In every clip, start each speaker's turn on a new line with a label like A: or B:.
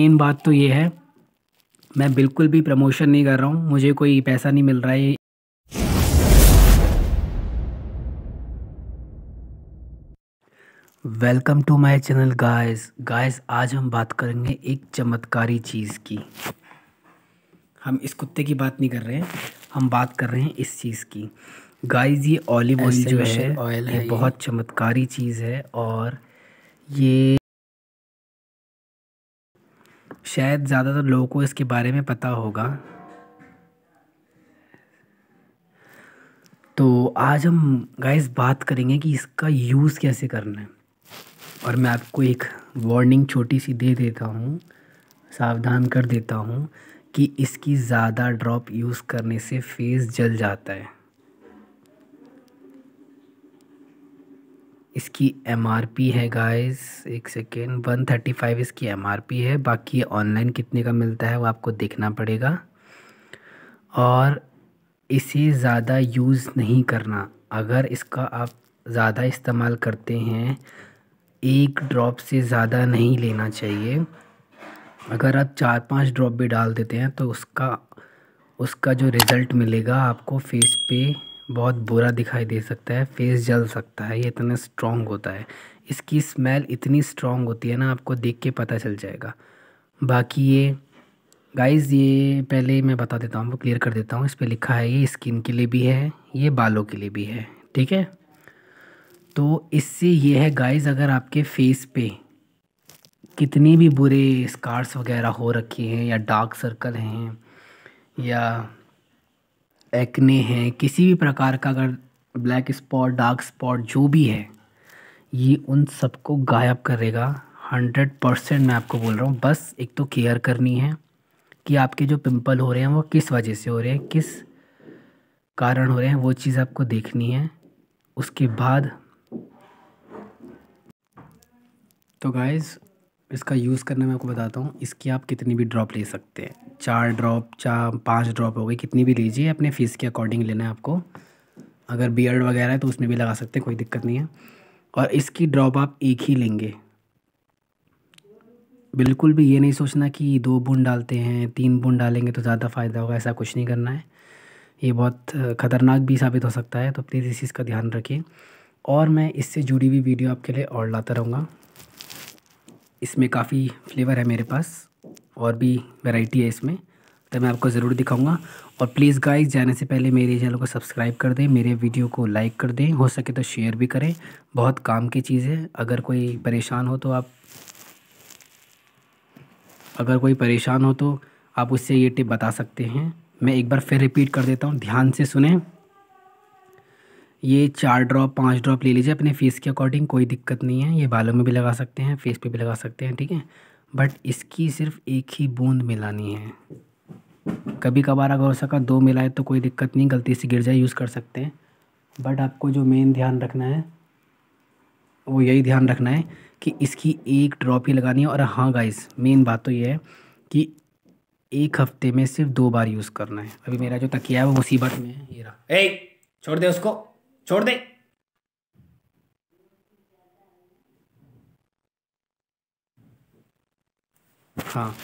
A: main बात तो ये है मैं बिल्कुल भी प्रमोशन नहीं कर रहा हूँ मुझे कोई पैसा नहीं मिल रहा है welcome to my channel guys guys आज हम बात करेंगे एक चमत्कारी चीज़ की हम इस कुत्ते की बात नहीं कर रहे हैं हम बात कर रहे हैं इस चीज़ की गाइस ये ऑलिव ऑयल जो है ऑयल है बहुत चमत्कारी चीज़ है और ये शायद ज़्यादातर लोगों को इसके बारे में पता होगा तो आज हम गाइस बात करेंगे कि इसका यूज़ कैसे करना है और मैं आपको एक वार्निंग छोटी सी दे देता हूँ सावधान कर देता हूँ कि इसकी ज़्यादा ड्रॉप यूज़ करने से फेस जल जाता है इसकी एम है गाइस एक सेकेंड वन थर्टी फाइव इसकी एम है बाकी ऑनलाइन कितने का मिलता है वो आपको देखना पड़ेगा और इसे ज़्यादा यूज़ नहीं करना अगर इसका आप ज़्यादा इस्तेमाल करते हैं एक ड्रॉप से ज़्यादा नहीं लेना चाहिए अगर आप चार पांच ड्रॉप भी डाल देते हैं तो उसका उसका जो रिज़ल्ट मिलेगा आपको फेस पे बहुत बुरा दिखाई दे सकता है फेस जल सकता है ये इतना स्ट्रॉन्ग होता है इसकी स्मेल इतनी स्ट्रॉन्ग होती है ना आपको देख के पता चल जाएगा बाकी ये गाइस ये पहले मैं बता देता हूँ क्लियर कर देता हूँ इस पर लिखा है ये स्किन के लिए भी है ये बालों के लिए भी है ठीक है तो इससे ये है गाइस अगर आपके फेस पे कितने भी बुरे स्कार्स वगैरह हो रखे हैं या डार्क सर्कल हैं या एक्ने है किसी भी प्रकार का अगर ब्लैक स्पॉट डार्क स्पॉट जो भी है ये उन सबको गायब करेगा हंड्रेड परसेंट मैं आपको बोल रहा हूँ बस एक तो केयर करनी है कि आपके जो पिंपल हो रहे हैं वो किस वजह से हो रहे हैं किस कारण हो रहे हैं वो चीज़ आपको देखनी है उसके बाद तो गाइज़ इसका यूज़ करना मैं आपको बताता हूँ इसकी आप कितनी भी ड्रॉप ले सकते हैं चार ड्रॉप चार पाँच ड्रॉप हो गई कितनी भी लीजिए अपने फ़ीस के अकॉर्डिंग लेना है आपको अगर बियर्ड वगैरह है तो उसमें भी लगा सकते हैं कोई दिक्कत नहीं है और इसकी ड्रॉप आप एक ही लेंगे बिल्कुल भी ये नहीं सोचना कि दो बूंद डालते हैं तीन बूंद डालेंगे तो ज़्यादा फ़ायदा होगा ऐसा कुछ नहीं करना है ये बहुत ख़तरनाक भी साबित हो सकता है तो प्लीज़ इस चीज़ का ध्यान रखिए और मैं इससे जुड़ी हुई वीडियो आपके लिए और लाता रहूँगा इसमें काफ़ी फ्लेवर है मेरे पास और भी वैरायटी है इसमें तो मैं आपको ज़रूर दिखाऊंगा और प्लीज़ गाइस जाने से पहले मेरे चैनल को सब्सक्राइब कर दें मेरे वीडियो को लाइक कर दें हो सके तो शेयर भी करें बहुत काम की चीज़ है अगर कोई परेशान हो तो आप अगर कोई परेशान हो तो आप उससे ये टिप बता सकते हैं मैं एक बार फिर रिपीट कर देता हूँ ध्यान से सुने ये चार ड्रॉप पाँच ड्रॉप ले लीजिए अपने फेस के अकॉर्डिंग कोई दिक्कत नहीं है ये बालों में भी लगा सकते हैं फेस पे भी लगा सकते हैं ठीक है बट इसकी सिर्फ एक ही बूंद मिलानी है कभी कभार अगर हो सका दो मिलाए तो कोई दिक्कत नहीं गलती से गिर जाए यूज़ कर सकते हैं बट आपको जो मेन ध्यान रखना है वो यही ध्यान रखना है कि इसकी एक ड्रॉप ही लगानी है और हाँ गाइस मेन बात तो ये है कि एक हफ्ते में सिर्फ दो बार यूज़ करना है अभी मेरा जो तकिया है वो मुसीबत में है ये रहा ए छोड़ दे उसको छोड़ दे हाँ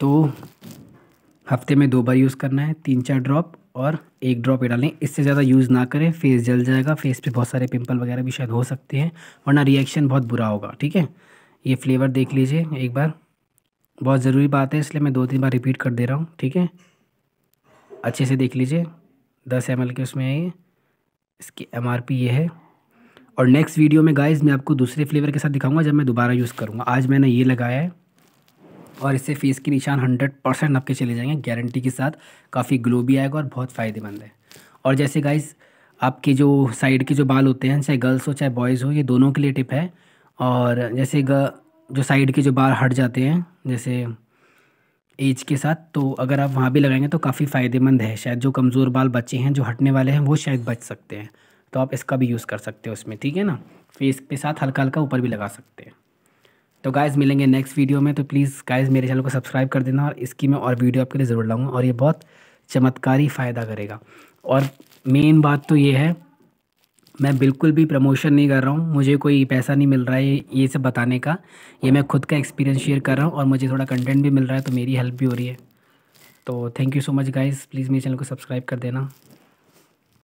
A: तो हफ्ते में दो बार यूज़ करना है तीन चार ड्रॉप और एक ड्रॉप ये डालें इससे ज़्यादा यूज़ ना करें फेस जल जाएगा फेस पे बहुत सारे पिंपल वगैरह भी शायद हो सकते हैं वरना रिएक्शन बहुत बुरा होगा ठीक है ये फ्लेवर देख लीजिए एक बार बहुत ज़रूरी बात है इसलिए मैं दो तीन बार रिपीट कर दे रहा हूँ ठीक है अच्छे से देख लीजिए दस एम के उसमें आइए इसकी एम ये है और नेक्स्ट वीडियो में गाइज मैं आपको दूसरे फ्लेवर के साथ दिखाऊंगा जब मैं दोबारा यूज़ करूँगा आज मैंने ये लगाया है और इससे फेस के निशान हंड्रेड परसेंट आपके चले जाएंगे गारंटी के साथ काफ़ी ग्लो भी आएगा और बहुत फ़ायदेमंद है और जैसे गाइज़ आपके जो साइड के जो बाल होते हैं चाहे गर्ल्स हो चाहे बॉयज़ हो ये दोनों के लिए टिप है और जैसे जो साइड के जो बाल हट जाते हैं जैसे एज के साथ तो अगर आप वहाँ भी लगाएंगे तो काफ़ी फ़ायदेमंद है शायद जो कमज़ोर बाल बच्चे हैं जो हटने वाले हैं वो शायद बच सकते हैं तो आप इसका भी यूज़ कर सकते हो उसमें ठीक है ना फेस के साथ हल्का हल्का ऊपर भी लगा सकते हैं तो गाइज़ मिलेंगे नेक्स्ट वीडियो में तो प्लीज़ गाइज़ मेरे चैनल को सब्सक्राइब कर देना और इसकी मैं और वीडियो आपके लिए ज़रूर लाऊंगा और ये बहुत चमत्कारी फ़ायदा करेगा और मेन बात तो ये है मैं बिल्कुल भी प्रमोशन नहीं कर रहा हूँ मुझे कोई पैसा नहीं मिल रहा है ये सब बताने का ये मैं खुद का एक्सपीरियंस शेयर कर रहा हूँ और मुझे थोड़ा कंटेंट भी मिल रहा है तो मेरी हेल्प भी हो रही है तो thank you so much guys please मेरे चैनल को सब्सक्राइब कर देना